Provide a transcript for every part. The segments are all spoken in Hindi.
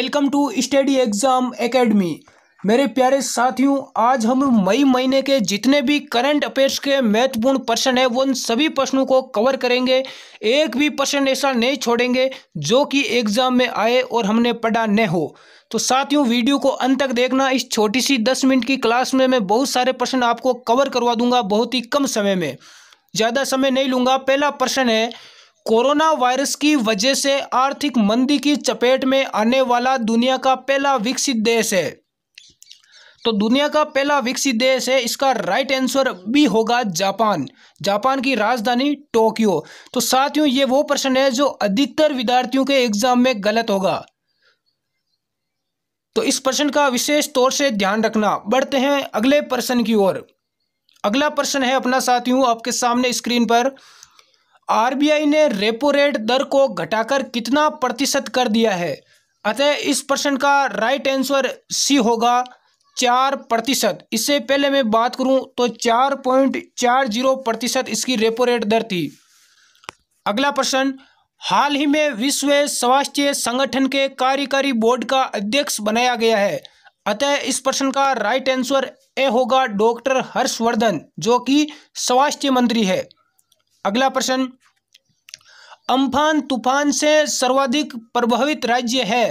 welcome to study exam academy मेरे प्यारे साथियों आज हम मई महीने के जितने भी करंट अफेयर्स के महत्वपूर्ण प्रश्न है वो उन सभी प्रश्नों को कवर करेंगे एक भी प्रश्न ऐसा नहीं छोड़ेंगे जो कि एग्ज़ाम में आए और हमने पढ़ा न हो तो साथियों वीडियो को अंत तक देखना इस छोटी सी दस मिनट की क्लास में मैं बहुत सारे प्रश्न आपको कवर करवा दूंगा बहुत ही कम समय में ज़्यादा समय नहीं लूँगा पहला प्रश्न है कोरोना वायरस की वजह से आर्थिक मंदी की चपेट में आने वाला दुनिया का पहला विकसित देश है तो दुनिया का पहला विकसित देश है इसका राइट आंसर भी होगा जापान जापान की राजधानी टोक्यो तो साथियों ये वो प्रश्न है जो अधिकतर विद्यार्थियों के एग्जाम में गलत होगा तो इस प्रश्न का विशेष तौर से ध्यान रखना बढ़ते हैं अगले प्रश्न की ओर अगला प्रश्न है अपना साथियों आपके सामने स्क्रीन पर आरबीआई ने रेपो रेट दर को घटाकर कितना प्रतिशत कर दिया है अतः इस प्रश्न का राइट आंसर सी होगा चार प्रतिशत इससे पहले मैं बात करूं तो चार पॉइंट चार जीरो प्रतिशत इसकी रेपो रेट दर थी अगला प्रश्न हाल ही में विश्व स्वास्थ्य संगठन के कार्यकारी बोर्ड का अध्यक्ष बनाया गया है अतः इस प्रश्न का राइट आंसर ए होगा डॉक्टर हर्षवर्धन जो कि स्वास्थ्य मंत्री है अगला प्रश्न अम्फान तूफान से सर्वाधिक प्रभावित राज्य है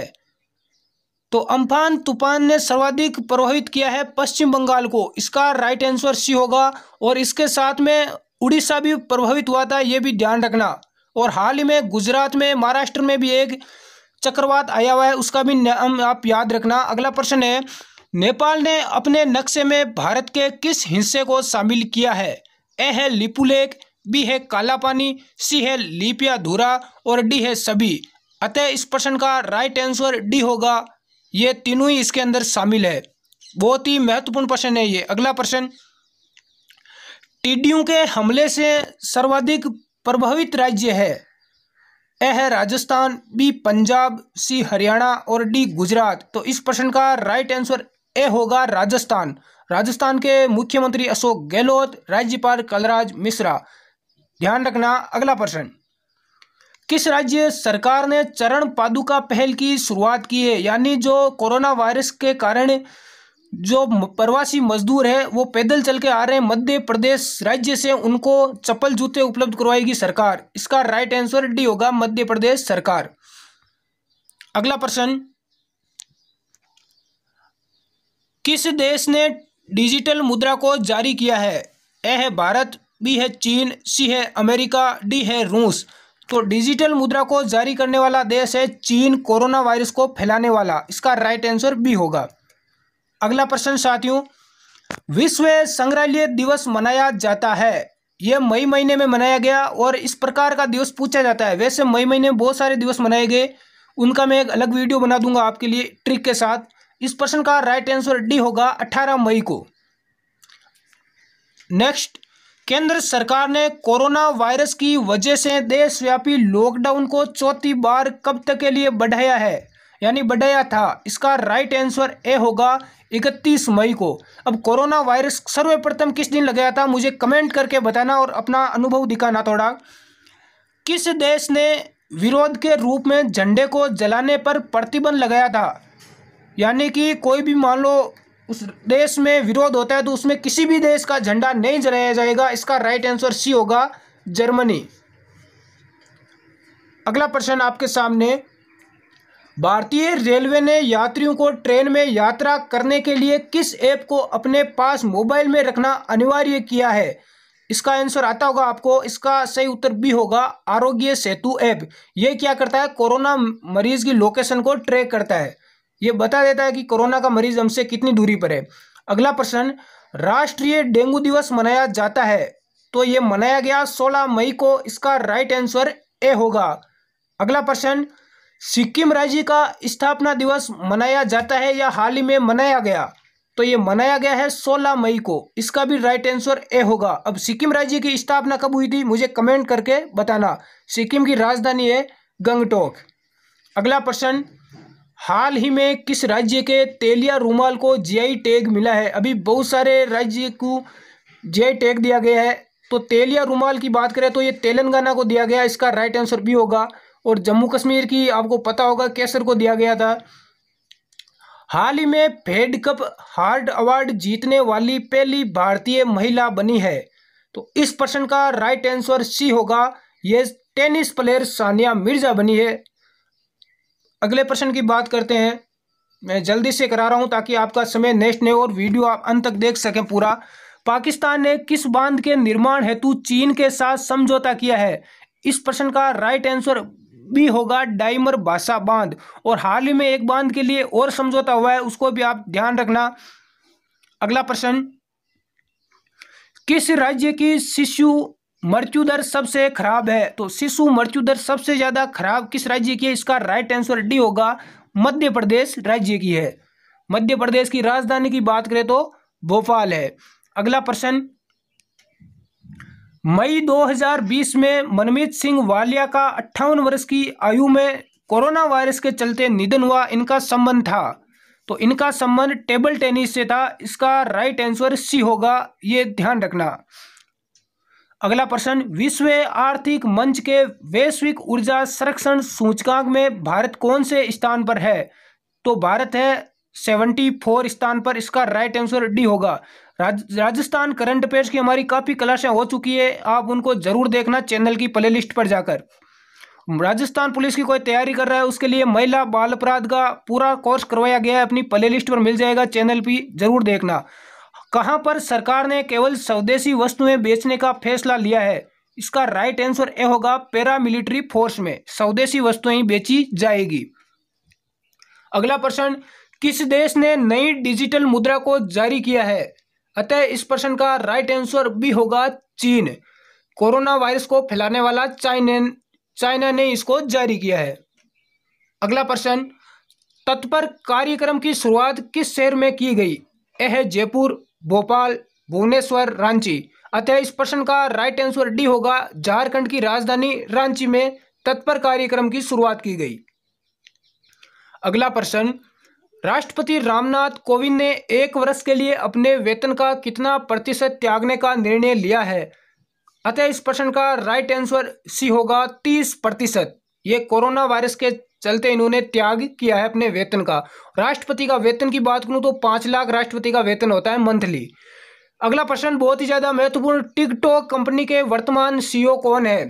तो अम्फान तूफान ने सर्वाधिक प्रभावित किया है पश्चिम बंगाल को इसका राइट आंसर सी होगा और इसके साथ में उड़ीसा भी प्रभावित हुआ था ये भी ध्यान रखना और हाल ही में गुजरात में महाराष्ट्र में भी एक चक्रवात आया हुआ है उसका भी नाम आप याद रखना अगला प्रश्न है नेपाल ने अपने नक्शे में भारत के किस हिस्से को शामिल किया है ए है लिपुलेख बी है काला पानी सी है लिपिया धूरा और डी है सभी अतः इस प्रश्न का राइट आंसर डी होगा ये तीनों ही इसके अंदर शामिल है बहुत ही महत्वपूर्ण प्रश्न है ये अगला प्रश्न टिड्डियों के हमले से सर्वाधिक प्रभावित राज्य है ए है राजस्थान बी पंजाब सी हरियाणा और डी गुजरात तो इस प्रश्न का राइट आंसर ए होगा राजस्थान राजस्थान के मुख्यमंत्री अशोक गहलोत राज्यपाल कलराज मिश्रा ध्यान रखना अगला प्रश्न किस राज्य सरकार ने चरण पादुका पहल की शुरुआत की है यानी जो कोरोना वायरस के कारण जो प्रवासी मजदूर है वो पैदल चल के आ रहे हैं मध्य प्रदेश राज्य से उनको चप्पल जूते उपलब्ध करवाएगी सरकार इसका राइट आंसर डी होगा मध्य प्रदेश सरकार अगला प्रश्न किस देश ने डिजिटल मुद्रा को जारी किया है ए है भारत बी है चीन सी है अमेरिका डी है रूस तो डिजिटल मुद्रा को जारी करने वाला देश है चीन कोरोना वायरस को फैलाने वाला इसका राइट आंसर बी होगा अगला प्रश्न साथियों विश्व संग्रहालय दिवस मनाया जाता है यह मई महीने में मनाया गया और इस प्रकार का दिवस पूछा जाता है वैसे मई महीने में बहुत सारे दिवस मनाए गए उनका मैं एक अलग वीडियो बना दूंगा आपके लिए ट्रिक के साथ इस प्रश्न का राइट आंसर डी होगा 18 मई को नेक्स्ट केंद्र सरकार ने कोरोना वायरस की वजह से देशव्यापी लॉकडाउन को चौथी बार कब तक के लिए बढ़ाया है यानी बढ़ाया था इसका राइट आंसर ए होगा 31 मई को अब कोरोना वायरस सर्वप्रथम किस दिन लगाया था मुझे कमेंट करके बताना और अपना अनुभव दिखाना थोड़ा किस देश ने विरोध के रूप में झंडे को जलाने पर प्रतिबंध लगाया था यानी कि कोई भी मान लो उस देश में विरोध होता है तो उसमें किसी भी देश का झंडा नहीं जलाया जाएगा इसका राइट आंसर सी होगा जर्मनी अगला प्रश्न आपके सामने भारतीय रेलवे ने यात्रियों को ट्रेन में यात्रा करने के लिए किस ऐप को अपने पास मोबाइल में रखना अनिवार्य किया है इसका आंसर आता होगा आपको इसका सही उत्तर भी होगा आरोग्य सेतु ऐप यह क्या करता है कोरोना मरीज की लोकेशन को ट्रैक करता है ये बता देता है कि कोरोना का मरीज हमसे कितनी दूरी पर है अगला प्रश्न राष्ट्रीय डेंगू दिवस मनाया जाता है तो ये मनाया गया 16 मई को इसका राइट आंसर ए होगा अगला प्रश्न सिक्किम राज्य का स्थापना दिवस मनाया जाता है या हाल ही में मनाया गया तो ये मनाया गया है 16 मई को इसका भी राइट आंसर ए होगा अब सिक्किम राज्य की स्थापना कब हुई थी मुझे कमेंट करके बताना सिक्किम की राजधानी है गंगटोक अगला प्रश्न हाल ही में किस राज्य के तेलिया रूमाल को जीआई टैग मिला है अभी बहुत सारे राज्य को जीआई टैग दिया गया है तो तेलिया रूमाल की बात करें तो ये तेलंगाना को दिया गया इसका राइट आंसर भी होगा और जम्मू कश्मीर की आपको पता होगा केसर को दिया गया था हाल ही में फेड कप हार्ड अवार्ड जीतने वाली पहली भारतीय महिला बनी है तो इस प्रश्न का राइट आंसर सी होगा ये टेनिस प्लेयर सानिया मिर्जा बनी है अगले प्रश्न की बात करते हैं मैं जल्दी से करा रहा हूं ताकि आपका समय नेक्स्ट ने और वीडियो आप अंत तक देख सकें पूरा पाकिस्तान ने किस बांध के निर्माण हेतु चीन के साथ समझौता किया है इस प्रश्न का राइट आंसर भी होगा डाइमर बासा बांध और हाल ही में एक बांध के लिए और समझौता हुआ है उसको भी आप ध्यान रखना अगला प्रश्न किस राज्य की शिशु मृत्यु दर सबसे खराब है तो शिशु मृत्यु दर सबसे ज्यादा खराब किस राज्य की है इसका राइट आंसर डी होगा मध्य प्रदेश राज्य की है मध्य प्रदेश की राजधानी की बात करें तो भोपाल है अगला प्रश्न मई 2020 में मनमीत सिंह वालिया का अट्ठावन वर्ष की आयु में कोरोना वायरस के चलते निधन हुआ इनका संबंध था तो इनका संबंध टेबल टेनिस से था इसका राइट आंसर सी होगा ये ध्यान रखना अगला प्रश्न विश्व आर्थिक मंच के वैश्विक ऊर्जा संरक्षण सूचकांक में भारत कौन से स्थान पर है तो भारत है सेवेंटी फोर स्थान पर इसका राइट आंसर डी होगा राज, राजस्थान करंट अफेयर्स की हमारी काफ़ी क्लासें हो चुकी है आप उनको ज़रूर देखना चैनल की प्ले लिस्ट पर जाकर राजस्थान पुलिस की कोई तैयारी कर रहा है उसके लिए महिला बाल अपराध का पूरा कोर्स करवाया गया है अपनी प्ले लिस्ट पर मिल जाएगा चैनल पर जरूर देखना कहां पर सरकार ने केवल स्वदेशी वस्तुएं बेचने का फैसला लिया है इसका राइट आंसर ए होगा पैरामिलिट्री फोर्स में स्वदेशी वस्तुएं बेची जाएगी अगला प्रश्न किस देश ने नई डिजिटल मुद्रा को जारी किया है अतः इस प्रश्न का राइट आंसर भी होगा चीन कोरोना वायरस को फैलाने वाला चाइना चाइना ने इसको जारी किया है अगला प्रश्न तत्पर कार्यक्रम की शुरुआत किस शहर में की गई यह है जयपुर भोपाल भुवनेश्वर रांची अतः इस प्रश्न का राइट आंसर डी होगा झारखंड की राजधानी रांची में तत्पर कार्यक्रम की शुरुआत की गई अगला प्रश्न राष्ट्रपति रामनाथ कोविंद ने एक वर्ष के लिए अपने वेतन का कितना प्रतिशत त्यागने का निर्णय लिया है अतः इस प्रश्न का राइट आंसर सी होगा तीस प्रतिशत ये कोरोना वायरस के चलते इन्होंने त्याग किया है अपने वेतन का राष्ट्रपति का वेतन की बात करूं तो पांच लाख राष्ट्रपति का वेतन होता है मंथली अगला प्रश्न बहुत ही ज़्यादा महत्वपूर्ण टिकटॉक कंपनी के वर्तमान सीईओ कौन है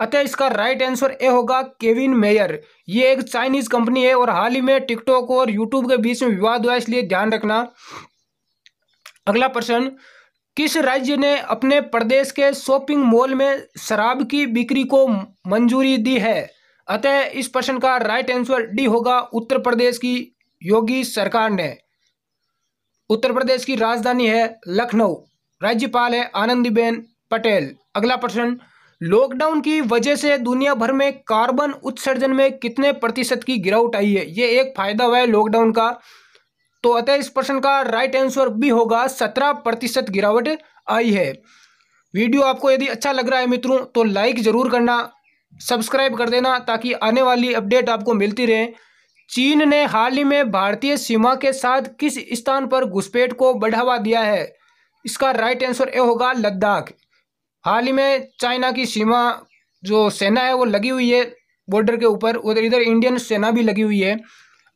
अतः इसका राइट आंसर ए होगा केविन मेयर ये एक चाइनीज कंपनी है और हाल ही में टिकटॉक और यूट्यूब के बीच में विवाद हुआ इसलिए ध्यान रखना अगला प्रश्न किस राज्य ने अपने प्रदेश के शॉपिंग मॉल में शराब की बिक्री को मंजूरी दी है अतः इस प्रश्न का राइट आंसर डी होगा उत्तर प्रदेश की योगी सरकार ने उत्तर प्रदेश की राजधानी है लखनऊ राज्यपाल है आनंदीबेन पटेल अगला प्रश्न लॉकडाउन की वजह से दुनिया भर में कार्बन उत्सर्जन में कितने प्रतिशत की गिरावट आई है ये एक फायदा हुआ है लॉकडाउन का तो अतः इस प्रश्न का राइट आंसर भी होगा सत्रह प्रतिशत गिरावट आई है वीडियो आपको यदि अच्छा लग रहा है मित्रों तो लाइक जरूर करना सब्सक्राइब कर देना ताकि आने वाली अपडेट आपको मिलती रहे चीन ने हाल ही में भारतीय सीमा के साथ किस स्थान पर घुसपैठ को बढ़ावा दिया है इसका राइट आंसर ए होगा लद्दाख हाल ही में चाइना की सीमा जो सेना है वो लगी हुई है बॉर्डर के ऊपर उधर इधर इंडियन सेना भी लगी हुई है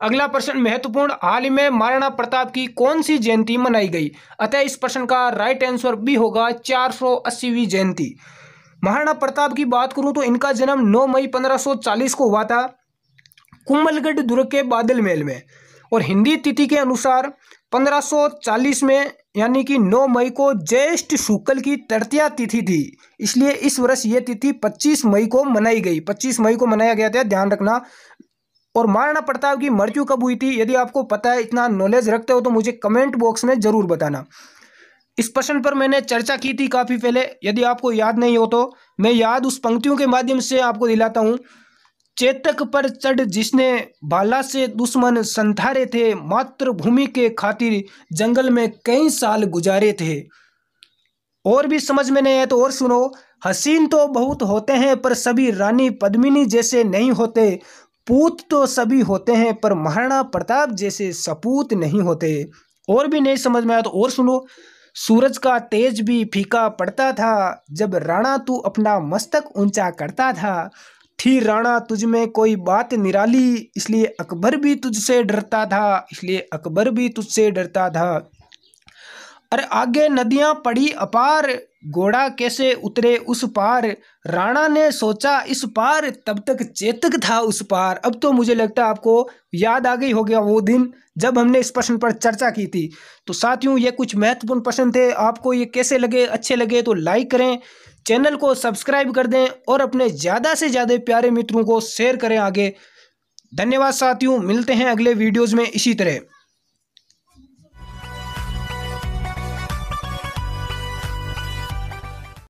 अगला प्रश्न महत्वपूर्ण हाल ही में महाराणा प्रताप की कौन सी जयंती मनाई गई अतः इस प्रश्न का राइट आंसर भी होगा चार सौ अस्सीवीं जयंती महाराणा प्रताप की बात करूँ तो इनका जन्म 9 मई 1540 को हुआ था कुंभलगढ़ दुर्ग के बादल महल में और हिंदी तिथि के अनुसार 1540 में यानी कि 9 मई को ज्येष्ठ शुक्ल की तृतीया तिथि थी इसलिए इस वर्ष ये तिथि 25 मई को मनाई गई 25 मई को मनाया गया था ध्यान रखना और महाराणा प्रताप की मृत्यु कब हुई थी यदि आपको पता है इतना नॉलेज रखते हो तो मुझे कमेंट बॉक्स में ज़रूर बताना इस प्रश्न पर मैंने चर्चा की थी काफ़ी पहले यदि आपको याद नहीं हो तो मैं याद उस पंक्तियों के माध्यम से आपको दिलाता हूँ चेतक पर चढ़ जिसने भाला से दुश्मन संधारे थे मातृभूमि के खातिर जंगल में कई साल गुजारे थे और भी समझ में नहीं आए तो और सुनो हसीन तो बहुत होते हैं पर सभी रानी पद्मिनी जैसे नहीं होते पूत तो सभी होते हैं पर महाराणा प्रताप जैसे सपूत नहीं होते और भी नहीं समझ में आया तो और सुनो सूरज का तेज भी फीका पड़ता था जब राणा तू अपना मस्तक ऊंचा करता था थी राणा तुझ में कोई बात निराली इसलिए अकबर भी तुझसे डरता था इसलिए अकबर भी तुझसे डरता था अरे आगे नदियां पड़ी अपार घोड़ा कैसे उतरे उस पार राणा ने सोचा इस पार तब तक चेतक था उस पार अब तो मुझे लगता है आपको याद आ गई हो गया वो दिन जब हमने इस प्रश्न पर चर्चा की थी तो साथियों ये कुछ महत्वपूर्ण प्रश्न थे आपको ये कैसे लगे अच्छे लगे तो लाइक करें चैनल को सब्सक्राइब कर दें और अपने ज़्यादा से ज़्यादा प्यारे मित्रों को शेयर करें आगे धन्यवाद साथियों मिलते हैं अगले वीडियोज़ में इसी तरह